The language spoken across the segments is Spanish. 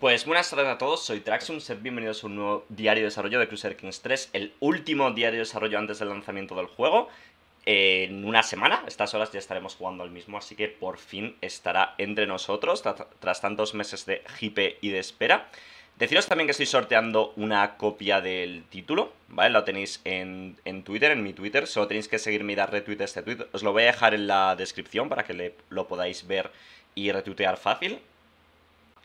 Pues buenas tardes a todos, soy Traxum, sed bienvenidos a un nuevo diario de desarrollo de Crusader Kings 3, el último diario de desarrollo antes del lanzamiento del juego. en una semana, estas horas ya estaremos jugando al mismo, así que por fin estará entre nosotros tras tantos meses de hipe y de espera. Deciros también que estoy sorteando una copia del título, ¿vale? Lo tenéis en, en Twitter, en mi Twitter, solo tenéis que seguirme y dar retweet a este tweet. Os lo voy a dejar en la descripción para que lo podáis ver y retuitear fácil.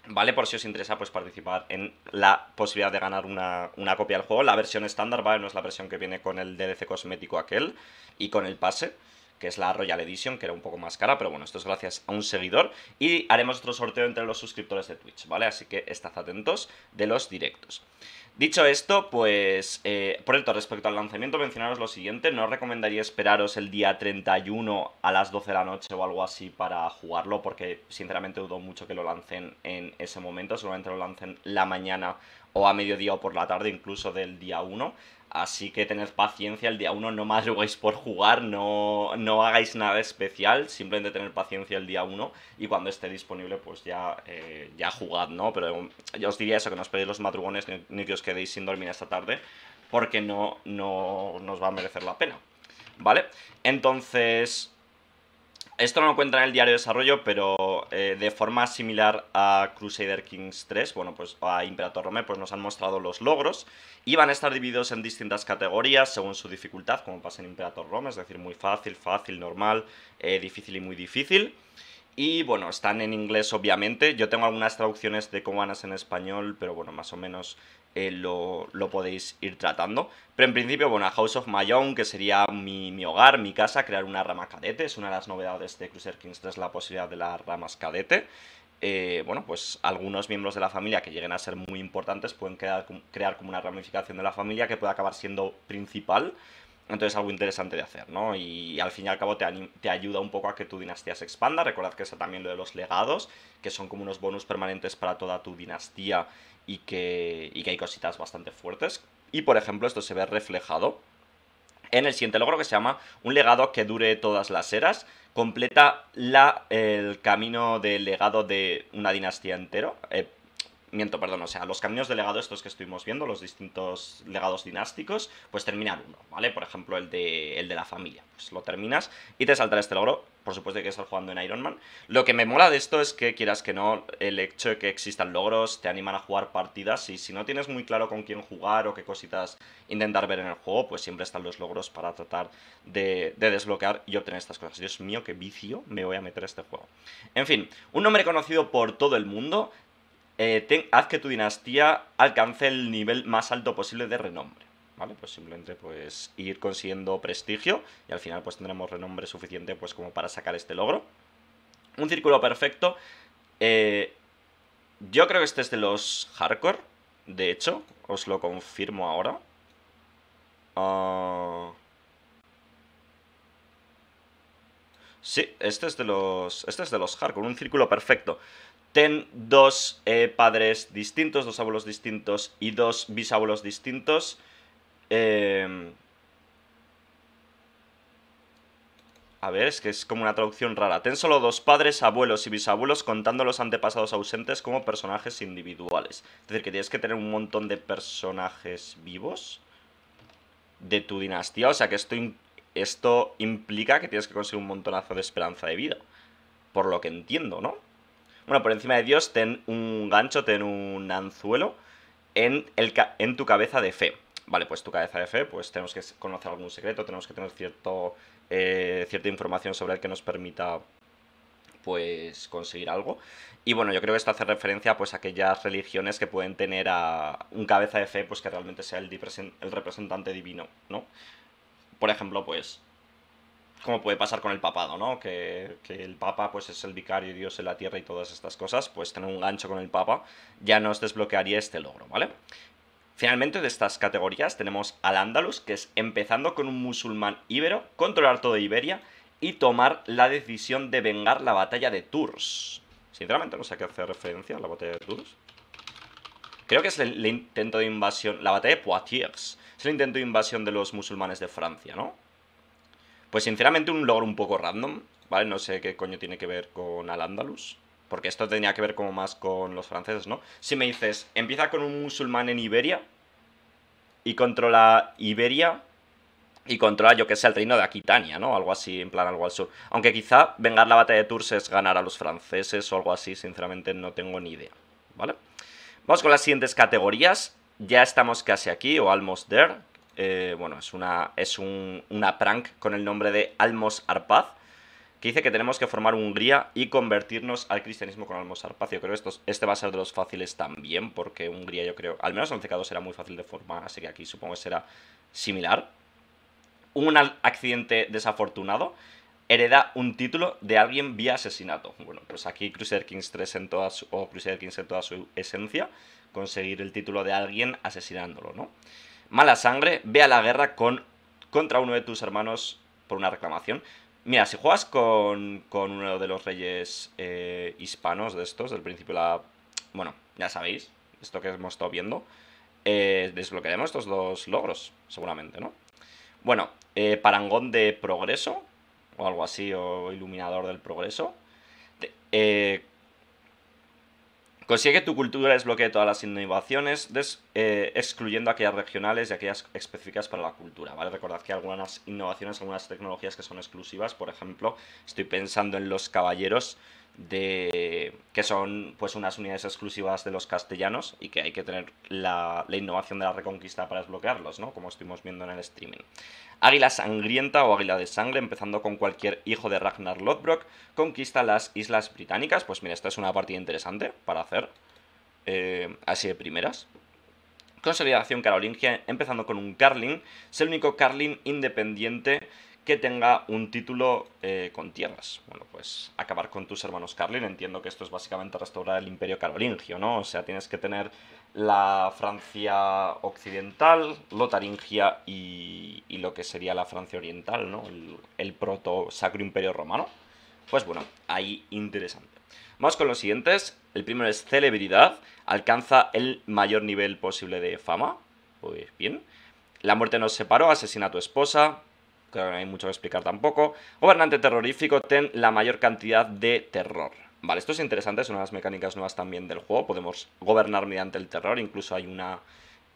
¿vale? Por si os interesa pues participar en la posibilidad de ganar una, copia del juego. La versión estándar, ¿vale? No es la versión que viene con el DLC cosmético aquel y con el pase que es la Royal Edition, que era un poco más cara, pero bueno, esto es gracias a un seguidor. Y haremos otro sorteo entre los suscriptores de Twitch, ¿vale? Así que estad atentos de los directos. Dicho esto, pues, eh, por cierto, respecto al lanzamiento, mencionaros lo siguiente, no os recomendaría esperaros el día 31 a las 12 de la noche o algo así para jugarlo, porque sinceramente dudo mucho que lo lancen en ese momento, seguramente lo lancen la mañana o a mediodía o por la tarde incluso del día 1. Así que tened paciencia, el día 1 no madruguéis por jugar, no, no hagáis nada especial, simplemente tener paciencia el día 1 y cuando esté disponible pues ya, eh, ya jugad, ¿no? Pero yo os diría eso, que no os los madrugones ni, que os quedéis sin dormir esta tarde porque no, no nos va a merecer la pena, ¿vale? Entonces, esto no lo encuentra en el diario de desarrollo, pero eh, de forma similar a Crusader Kings 3, bueno, pues a Imperator Rome, pues nos han mostrado los logros y van a estar divididos en distintas categorías según su dificultad, como pasa en Imperator Rome, es decir, muy fácil, fácil, normal, eh, difícil y muy difícil. Y bueno, están en inglés obviamente. Yo tengo algunas traducciones de cómo van a ser en español, pero bueno, más o menos eh, lo, podéis ir tratando. Pero en principio, bueno, House of My Own, que sería mi, hogar, mi casa, crear una rama cadete. Es una de las novedades de Cruiser Kings 3, la posibilidad de las ramas cadete. Eh, bueno, pues algunos miembros de la familia que lleguen a ser muy importantes pueden crear, como una ramificación de la familia que pueda acabar siendo principal. Entonces algo interesante de hacer, ¿no? Y al fin y al cabo te, te, ayuda un poco a que tu dinastía se expanda. Recordad que está también lo de los legados, que son como unos bonus permanentes para toda tu dinastía y que, y que hay cositas bastante fuertes. Y por ejemplo, esto se ve reflejado en el siguiente logro que se llama Un legado que dure todas las eras. Completa la, el camino del legado de una dinastía entero. Eh, miento, perdón, o sea, los caminos de legado estos que estuvimos viendo, los distintos legados dinásticos, pues terminar uno, ¿vale? Por ejemplo, el de, el de la familia, pues lo terminas y te saltará este logro, por supuesto que estar jugando en Iron Man. Lo que me mola de esto es que, quieras que no, el hecho de que existan logros te animan a jugar partidas y si no tienes muy claro con quién jugar o qué cositas intentar ver en el juego, pues siempre están los logros para tratar de, de desbloquear y obtener estas cosas. Dios mío, qué vicio me voy a meter a este juego. En fin, un nombre conocido por todo el mundo eh, haz que tu dinastía alcance el nivel más alto posible de renombre. ¿Vale? Pues simplemente pues ir consiguiendo prestigio y al final pues tendremos renombre suficiente pues como para sacar este logro. Un círculo perfecto. Eh, yo creo que este es de los hardcore, de hecho, os lo confirmo ahora. Ah... Sí, este es de los, este es de los hardcore, un círculo perfecto. Ten dos eh, padres distintos, dos abuelos distintos y dos bisabuelos distintos. Em, a ver, es que es como una traducción rara. Ten solo dos padres, abuelos y bisabuelos contando los antepasados ausentes como personajes individuales. Es decir, que tienes que tener un montón de personajes vivos de tu dinastía. O sea que estoy esto implica que tienes que conseguir un montonazo de esperanza de vida. Por lo que entiendo, ¿no? Bueno, por encima de Dios, ten un gancho, ten un anzuelo en, el en tu cabeza de fe. Vale, pues tu cabeza de fe, pues tenemos que conocer algún secreto, tenemos que tener cierto, eh, cierta información sobre el que nos permita pues conseguir algo. Y bueno, yo creo que esto hace referencia pues a aquellas religiones que pueden tener a un cabeza de fe pues que realmente sea el representante divino, ¿no? por ejemplo, pues, como puede pasar con el papado, ¿no? Que, el papa, pues, es el vicario de Dios en la tierra y todas estas cosas, pues tener un gancho con el papa ya nos desbloquearía este logro, ¿vale? Finalmente, de estas categorías tenemos al Andalus, que es empezando con un musulmán íbero, controlar toda Iberia y tomar la decisión de vengar la batalla de Tours. Sinceramente, no sé a qué hace referencia a la batalla de Tours. Creo que es el intento de invasión, la batalla de Poitiers intento de invasión de los musulmanes de Francia, ¿no? Pues sinceramente un logro un poco random, ¿vale? No sé qué coño tiene que ver con Al-Ándalus. Porque esto tenía que ver como más con los franceses, ¿no? Si me dices, empieza con un musulmán en Iberia y controla Iberia y controla, yo que sé, el reino de Aquitania, ¿no? Algo así, en plan algo al sur. Aunque quizá vengar la batalla de Tours es ganar a los franceses o algo así, sinceramente no tengo ni idea, ¿vale? Vamos con las siguientes categorías ya estamos casi aquí, o almost there. Eh, bueno, es una, es una prank con el nombre de Almos Arpaz, que dice que tenemos que formar Hungría y convertirnos al cristianismo con Almos Arpaz. Yo creo que este va a ser de los fáciles también, porque Hungría yo creo, al menos 11 era muy fácil de formar, así que aquí supongo que será similar. Un accidente desafortunado hereda un título de alguien vía asesinato. Bueno, pues aquí Crusader Kings 3 en toda o Crusader Kings en toda su esencia conseguir el título de alguien asesinándolo, ¿no? Mala sangre, ve a la guerra con, contra uno de tus hermanos por una reclamación. Mira, si juegas con, uno de los reyes eh, hispanos de estos, del principio la... Bueno, ya sabéis, esto que hemos estado viendo, eh, desbloquearemos estos dos logros, seguramente, ¿no? Bueno, eh, parangón de progreso, o algo así, o iluminador del progreso. Eh, Consigue que tu cultura desbloquee todas las innovaciones, eh, excluyendo aquellas regionales y aquellas específicas para la cultura, ¿vale? Recordad que algunas innovaciones, algunas tecnologías que son exclusivas, por ejemplo, estoy pensando en los caballeros, de que son pues unas unidades exclusivas de los castellanos y que hay que tener la, innovación de la reconquista para desbloquearlos, ¿no? Como estuvimos viendo en el streaming. Águila Sangrienta o Águila de Sangre, empezando con cualquier hijo de Ragnar Lodbrok, conquista las Islas Británicas. Pues mira, esta es una partida interesante para hacer, eh, así de primeras. Consolidación carolingia, empezando con un Carling, es el único Carling independiente que tenga un título eh, con tierras. Bueno, pues acabar con tus hermanos Carlin, entiendo que esto es básicamente restaurar el imperio carolingio, ¿no? O sea, tienes que tener la Francia occidental, Lotaringia y, lo que sería la Francia oriental, ¿no? El, el proto sacro imperio romano. Pues bueno, ahí interesante. Vamos con los siguientes. El primero es celebridad. Alcanza el mayor nivel posible de fama. Pues bien. La muerte nos separó, asesina a tu esposa, que no hay mucho que explicar tampoco. Gobernante terrorífico, ten la mayor cantidad de terror. Vale, esto es interesante, es una de las mecánicas nuevas también del juego. Podemos gobernar mediante el terror, incluso hay una,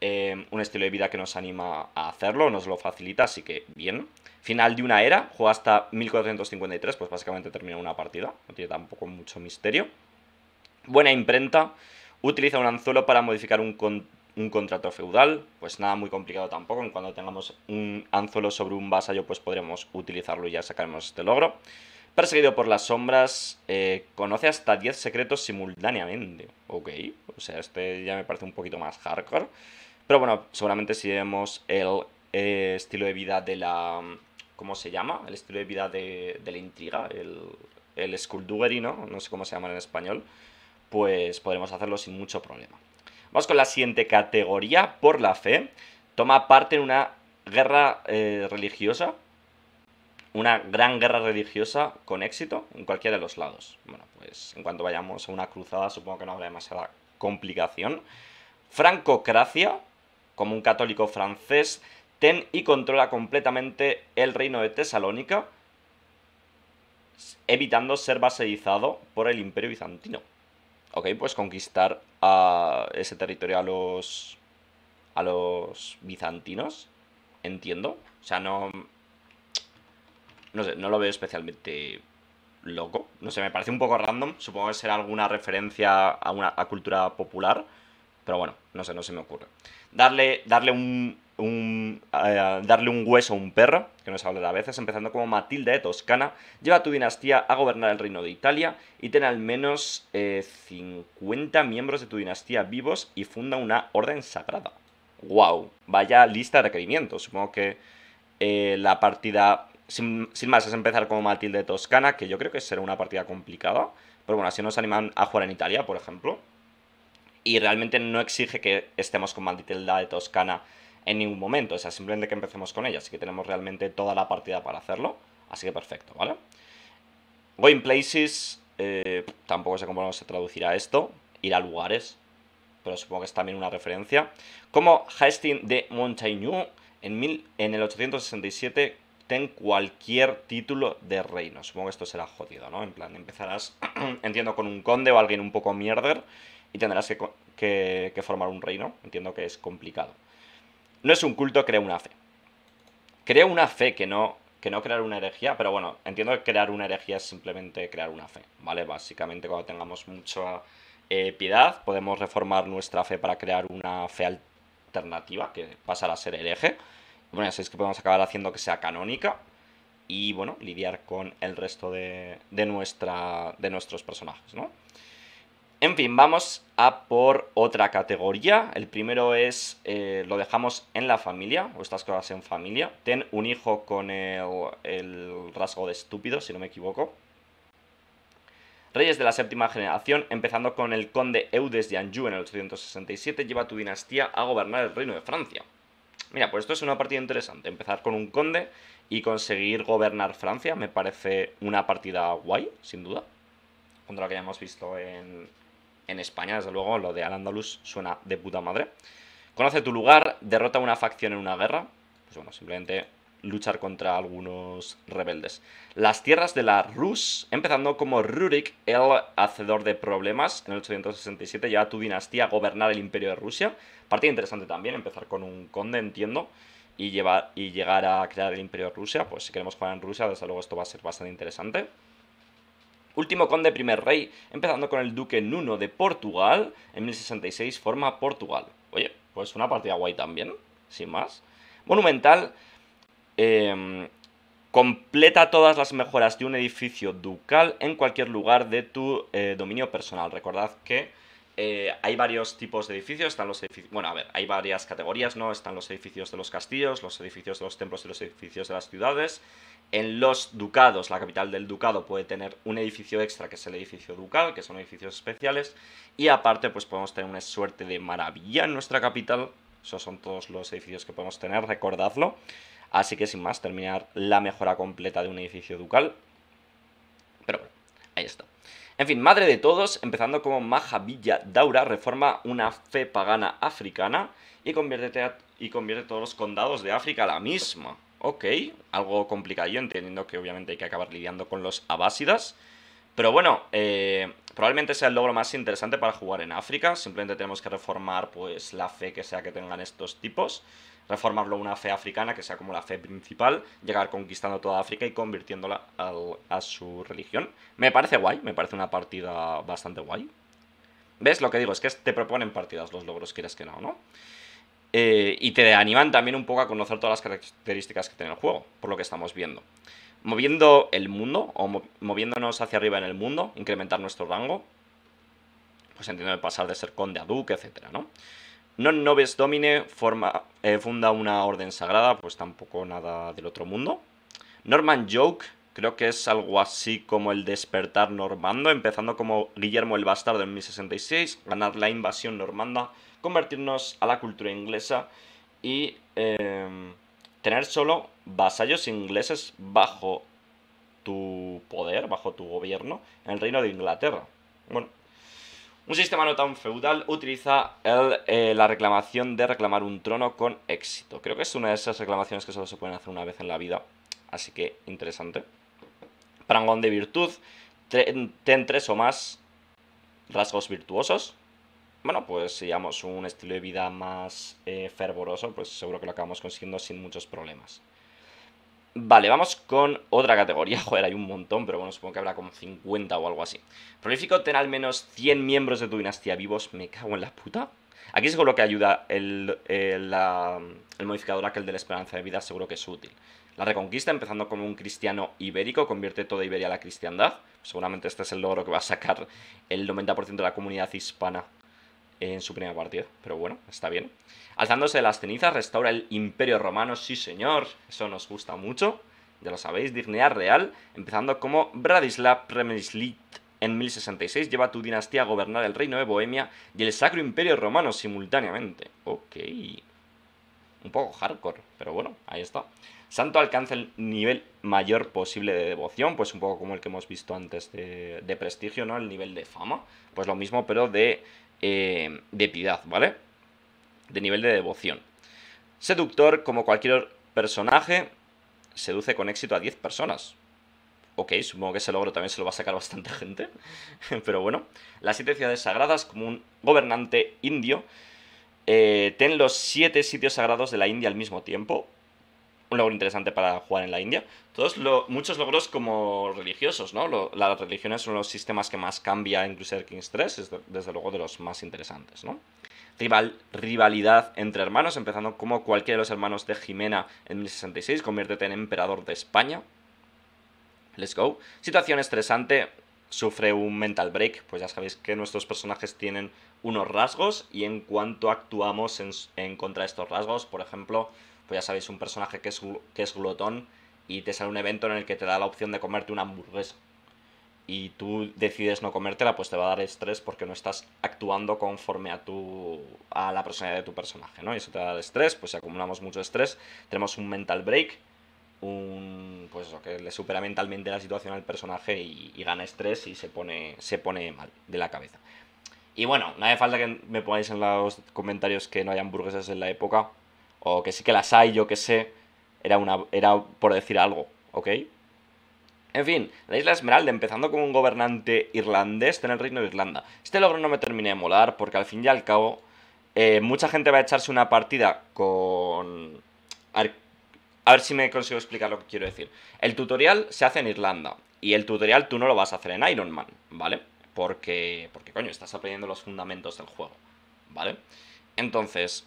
eh, un estilo de vida que nos anima a hacerlo, nos lo facilita, así que bien. Final de una era, juega hasta 1453, pues básicamente termina una partida, no tiene tampoco mucho misterio. Buena imprenta, utiliza un anzuelo para modificar un, un contrato feudal, pues nada muy complicado tampoco. En cuando tengamos un anzuelo sobre un vasallo, pues podremos utilizarlo y ya sacaremos este logro. Perseguido por las sombras, eh, conoce hasta 10 secretos simultáneamente. Ok, o sea, este ya me parece un poquito más hardcore. Pero bueno, seguramente si vemos el eh, estilo de vida de la... ¿Cómo se llama? El estilo de vida de, la intriga, el, el ¿no? No sé cómo se llama en español. Pues podremos hacerlo sin mucho problema. Vamos con la siguiente categoría, por la fe. Toma parte en una guerra eh, religiosa, una gran guerra religiosa con éxito en cualquiera de los lados. Bueno, pues en cuanto vayamos a una cruzada, supongo que no habrá demasiada complicación. Francocracia, como un católico francés, ten y controla completamente el reino de Tesalónica, evitando ser vasallizado por el imperio bizantino. Ok, pues conquistar a ese territorio a los. a los bizantinos. Entiendo. O sea, no. No sé, no lo veo especialmente loco. No sé, me parece un poco random. Supongo que será alguna referencia a una a cultura popular. Pero bueno, no sé, no se me ocurre. Darle, darle un, un, eh, darle un hueso a un perro, que no se habla de a veces, empezando como Matilde de Toscana, lleva a tu dinastía a gobernar el reino de Italia y ten al menos 50 eh, miembros de tu dinastía vivos y funda una orden sagrada. ¡Wow! Vaya lista de requerimientos. Supongo que eh, la partida, sin, más, es empezar como Matilda de Toscana, que yo creo que será una partida complicada, pero bueno, así nos animan a jugar en Italia, por ejemplo. Y realmente no exige que estemos con Matilda de Toscana en ningún momento, o sea, simplemente que empecemos con ella, así que tenemos realmente toda la partida para hacerlo, así que perfecto, ¿vale? Going places, eh, tampoco sé cómo se traducirá esto, ir a lugares, pero supongo que es también una referencia, como Hastings de Montaigne en, en el 867 ten cualquier título de reino. Supongo que esto será jodido, ¿no? En plan, empezarás, entiendo, con un conde o alguien un poco mierder y tendrás que formar un reino. Entiendo que es complicado. No es un culto, crea una fe. Crea una fe que no, que no crear una herejía, pero bueno, entiendo que crear una herejía es simplemente crear una fe, ¿vale? Básicamente cuando tengamos mucha eh, piedad podemos reformar nuestra fe para crear una fe alternativa que pasará a ser hereje. Bueno, ya es que podemos acabar haciendo que sea canónica y bueno, lidiar con el resto de, de, nuestra, de nuestros personajes, ¿no? En fin, vamos a por otra categoría. El primero es eh, lo dejamos en la familia, o estas cosas en familia. Ten un hijo con el, rasgo de estúpido, si no me equivoco. Reyes de la séptima generación, empezando con el conde Eudes de Anjou en el 867, lleva tu dinastía a gobernar el reino de Francia. Mira, pues esto es una partida interesante. Empezar con un conde y conseguir gobernar Francia me parece una partida guay, sin duda. Contra la que ya hemos visto en, en España, desde luego, lo de Al-Andalus suena de puta madre. Conoce tu lugar, derrota una facción en una guerra. Pues bueno, simplemente luchar contra algunos rebeldes. Las tierras de la Rus, empezando como Rurik, el hacedor de problemas, en el 867 lleva tu dinastía a gobernar el imperio de Rusia. Partida interesante también, empezar con un conde, entiendo, y, llevar, y llegar a crear el imperio de Rusia. Pues si queremos jugar en Rusia, desde luego esto va a ser bastante interesante. Último conde primer rey, empezando con el duque Nuno de Portugal, en 1066 forma Portugal. Oye, pues una partida guay también, sin más. Monumental, em, completa todas las mejoras de un edificio ducal en cualquier lugar de tu eh, dominio personal. Recordad que eh, hay varios tipos de edificios, están los edificios, bueno, a ver, hay varias categorías, ¿no? Están los edificios de los castillos, los edificios de los templos y los edificios de las ciudades. En los ducados, la capital del ducado puede tener un edificio extra, que es el edificio ducal, que son edificios especiales, y aparte pues podemos tener una suerte de maravilla en nuestra capital, esos son todos los edificios que podemos tener, recordadlo. Así que sin más, terminar la mejora completa de un edificio ducal. Pero bueno, ahí está. En fin, madre de todos, empezando como Maja Daura reforma una fe pagana africana y convierte, todos los condados de África a la misma. Ok, algo complicado, yo entendiendo que obviamente hay que acabar lidiando con los abásidas. Pero bueno, eh, probablemente sea el logro más interesante para jugar en África. Simplemente tenemos que reformar pues la fe que sea que tengan estos tipos reformarlo una fe africana que sea como la fe principal, llegar conquistando toda África y convirtiéndola a su religión. Me parece guay, me parece una partida bastante guay. ¿Ves? Lo que digo es que te proponen partidas los logros, quieres que no, ¿no? Eh, y te animan también un poco a conocer todas las características que tiene el juego, por lo que estamos viendo. Moviendo el mundo, o moviéndonos hacia arriba en el mundo, incrementar nuestro rango, pues entiendo el pasar de ser conde a duque, etcétera, ¿no? Non nobes Domine forma, eh, funda una orden sagrada, pues tampoco nada del otro mundo. Norman Joke, creo que es algo así como el despertar normando, empezando como Guillermo el Bastardo en 1066, ganar la invasión normanda, convertirnos a la cultura inglesa y em, tener solo vasallos ingleses bajo tu poder, bajo tu gobierno, en el reino de Inglaterra. Bueno, un sistema no tan feudal utiliza eh, la reclamación de reclamar un trono con éxito. Creo que es una de esas reclamaciones que solo se pueden hacer una vez en la vida. Así que interesante. Prangón de virtud. Ten, tres o más rasgos virtuosos. Bueno, pues si llevamos un estilo de vida más eh, fervoroso, pues seguro que lo acabamos consiguiendo sin muchos problemas. Vale, vamos con otra categoría. Joder, hay un montón, pero bueno, supongo que habrá como 50 o algo así. Prolífico, ten al menos 100 miembros de tu dinastía vivos. Me cago en la puta. Aquí seguro que ayuda el, el modificador aquel de la esperanza de vida, seguro que es útil. La reconquista, empezando como un cristiano ibérico, convierte toda Iberia a la cristiandad. Seguramente este es el logro que va a sacar el 90% de la comunidad hispana en su primera partida. Pero bueno, está bien. Alzándose de las cenizas, restaura el Imperio Romano. Sí, señor. Eso nos gusta mucho. Ya lo sabéis, dignidad real. Empezando como Bradislav Premislit. en 1066 lleva tu dinastía a gobernar el reino de Bohemia y el Sacro Imperio Romano simultáneamente. Ok. Un poco hardcore, pero bueno, ahí está. Santo alcanza el nivel mayor posible de devoción, pues un poco como el que hemos visto antes de prestigio, ¿no? El nivel de fama. Pues lo mismo, pero de eh, de piedad, ¿vale? De nivel de devoción. Seductor, como cualquier personaje, seduce con éxito a 10 personas. Ok, supongo que ese logro también se lo va a sacar bastante gente. Pero bueno. Las siete ciudades sagradas, como un gobernante indio, eh, ten los siete sitios sagrados de la India al mismo tiempo un logro interesante para jugar en la India. Todos muchos logros como religiosos, ¿no? las religiones son los sistemas que más cambia en Crusader Kings 3, es desde luego de los más interesantes, ¿no? Rival, rivalidad entre hermanos, empezando como cualquiera de los hermanos de Jimena en 1066, conviértete en emperador de España. Let's go. Situación estresante, sufre un mental break, pues ya sabéis que nuestros personajes tienen unos rasgos y en cuanto actuamos en contra de estos rasgos, por ejemplo, pues ya sabéis, un personaje que es, que es glotón y te sale un evento en el que te da la opción de comerte una hamburguesa. Y tú decides no comértela, pues te va a dar estrés porque no estás actuando conforme a tu. a la personalidad de tu personaje, ¿no? Y eso te va estrés, pues si acumulamos mucho estrés, tenemos un mental break, un. pues eso, que le supera mentalmente la situación al personaje y, gana estrés y se pone. se pone mal de la cabeza. Y bueno, no hace falta que me pongáis en los comentarios que no hay hamburguesas en la época o que sí que las hay, yo que sé, era, una, era por decir algo, ¿ok? En fin, la isla Esmeralda, empezando con un gobernante irlandés en el Reino de Irlanda. Este logro no me terminé de molar, porque al fin y al cabo, eh, mucha gente va a echarse una partida con... A ver, a ver si me consigo explicar lo que quiero decir. El tutorial se hace en Irlanda, y el tutorial tú no lo vas a hacer en Iron Man, ¿vale? Porque, porque coño, estás aprendiendo los fundamentos del juego, ¿vale? Entonces,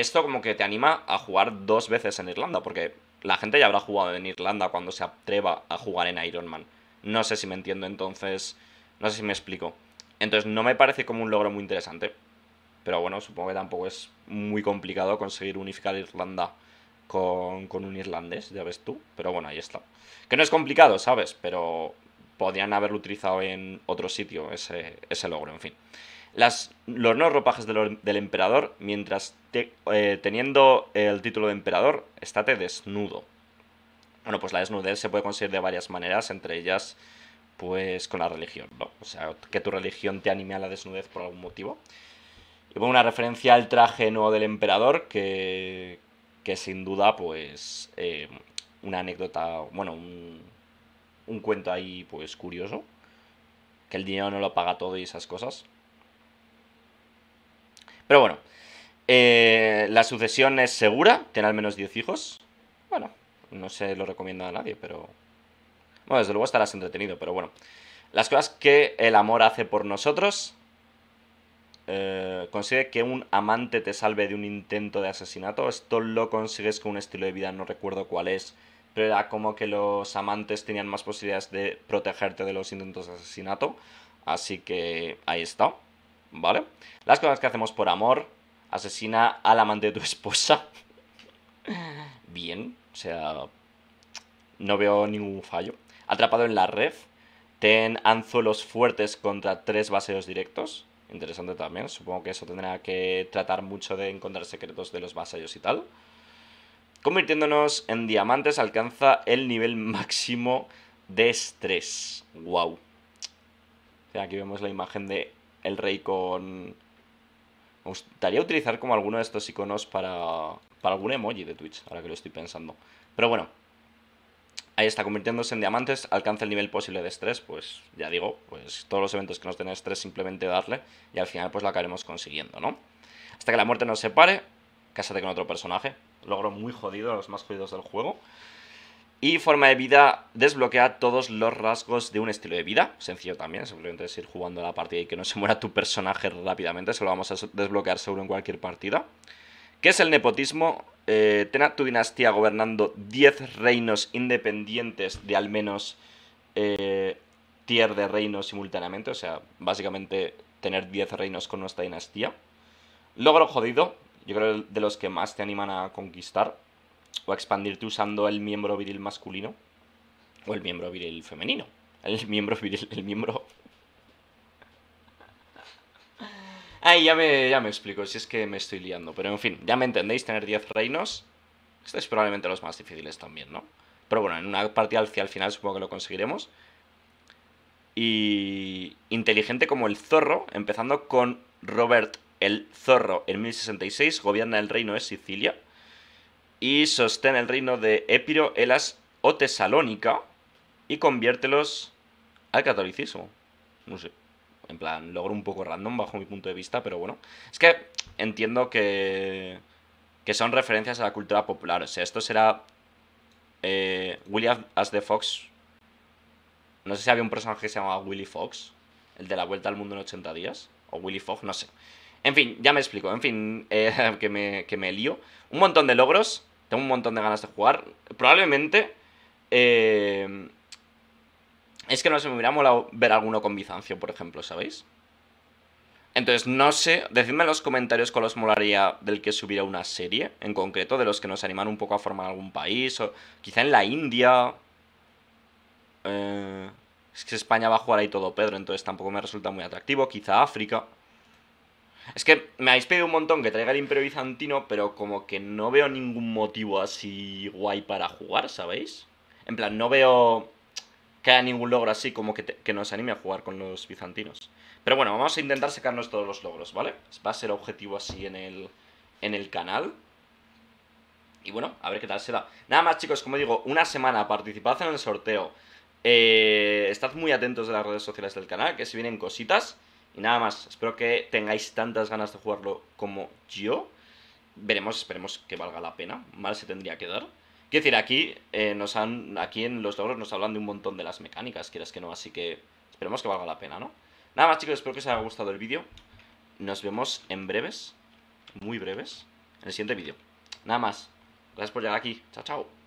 esto como que te anima a jugar dos veces en Irlanda, porque la gente ya habrá jugado en Irlanda cuando se atreva a jugar en Iron Man. No sé si me entiendo, entonces. No sé si me explico. Entonces no me parece como un logro muy interesante. Pero bueno, supongo que tampoco es muy complicado conseguir unificar Irlanda con, un irlandés, ya ves tú. Pero bueno, ahí está. Que no es complicado, ¿sabes? Pero podrían haberlo utilizado en otro sitio ese, ese logro, en fin los nuevos ropajes del, emperador, mientras eh, teniendo el título de emperador, estate desnudo. Bueno, pues la desnudez se puede conseguir de varias maneras, entre ellas, pues con la religión, O sea, que tu religión te anime a la desnudez por algún motivo. Y bueno, una referencia al traje nuevo del emperador, que, que sin duda, pues, eh, una anécdota, bueno, un, un cuento ahí, pues, curioso. Que el dinero no lo paga todo y esas cosas. Pero bueno, eh, la sucesión es segura, tiene al menos 10 hijos. Bueno, no se lo recomiendo a nadie, pero... Bueno, desde luego estarás entretenido, pero bueno. Las cosas que el amor hace por nosotros. Eh, consigue que un amante te salve de un intento de asesinato. Esto lo consigues con un estilo de vida, no recuerdo cuál es. Pero era como que los amantes tenían más posibilidades de protegerte de los intentos de asesinato. Así que ahí está. ¿vale? Las cosas que hacemos por amor, asesina al amante de tu esposa. Bien, o sea, no veo ningún fallo. Atrapado en la red, ten anzuelos fuertes contra tres baseos directos. Interesante también, supongo que eso tendrá que tratar mucho de encontrar secretos de los vasallos y tal. Convirtiéndonos en diamantes, alcanza el nivel máximo de estrés. ¡Wow! aquí vemos la imagen de el rey con... Me gustaría utilizar como alguno de estos iconos para, para algún emoji de Twitch, ahora que lo estoy pensando. Pero bueno, ahí está, convirtiéndose en diamantes, alcanza el nivel posible de estrés, pues ya digo, pues todos los eventos que nos den estrés simplemente darle y al final pues la acabaremos consiguiendo, ¿no? Hasta que la muerte nos separe, cásate con otro personaje, logro muy jodido, los más jodidos del juego. Y forma de vida desbloquea todos los rasgos de un estilo de vida. Sencillo también, simplemente es ir jugando la partida y que no se muera tu personaje rápidamente. Se lo vamos a desbloquear seguro en cualquier partida. ¿Qué es el nepotismo? Eh, tener tu dinastía gobernando 10 reinos independientes de al menos eh, tier de reinos simultáneamente. O sea, básicamente tener 10 reinos con nuestra dinastía. Logro jodido, yo creo de los que más te animan a conquistar o expandirte usando el miembro viril masculino o el miembro viril femenino. El miembro viril, el miembro... Ay, ya me, ya me explico, si es que me estoy liando. Pero en fin, ya me entendéis, tener 10 reinos. Estos es probablemente los más difíciles también, ¿no? Pero bueno, en una partida hacia final supongo que lo conseguiremos. Y inteligente como el zorro, empezando con Robert el Zorro en 1066, gobierna el reino de Sicilia y sostén el reino de Epiro, Elas o Tesalónica y conviértelos al catolicismo. No sé. En plan, logro un poco random bajo mi punto de vista, pero bueno. Es que entiendo que, que son referencias a la cultura popular. O sea, esto será eh, William as the Fox. No sé si había un personaje que se llamaba Willy Fox, el de la vuelta al mundo en 80 días, o Willy Fox, no sé. En fin, ya me explico, en fin, eh, que, me, que me lío. Un montón de logros, un montón de ganas de jugar. Probablemente. Eh, es que no se me hubiera molado ver alguno con Bizancio, por ejemplo, ¿sabéis? Entonces, no sé, decidme en los comentarios cuál os molaría del que subiera una serie, en concreto, de los que nos animan un poco a formar algún país, o quizá en la India. Eh, es que España va a jugar ahí todo Pedro, entonces tampoco me resulta muy atractivo, quizá África. Es que me habéis pedido un montón que traiga el Imperio Bizantino, pero como que no veo ningún motivo así guay para jugar, ¿sabéis? En plan, no veo que haya ningún logro así como que, nos anime a jugar con los bizantinos. Pero bueno, vamos a intentar sacarnos todos los logros, ¿vale? Va a ser objetivo así en el, en el canal. Y bueno, a ver qué tal se da. Nada más, chicos, como digo, una semana, participad en el sorteo. Eh, estad muy atentos de las redes sociales del canal, que si vienen cositas. Y nada más, espero que tengáis tantas ganas de jugarlo como yo. Veremos, esperemos que valga la pena. Mal se tendría que dar. Quiero decir, aquí, eh, nos han, aquí en los logros nos hablan de un montón de las mecánicas, quieras que no, así que esperemos que valga la pena, ¿no? Nada más chicos, espero que os haya gustado el vídeo. Nos vemos en breves, muy breves, en el siguiente vídeo. Nada más. Gracias por llegar aquí. Chao, chao.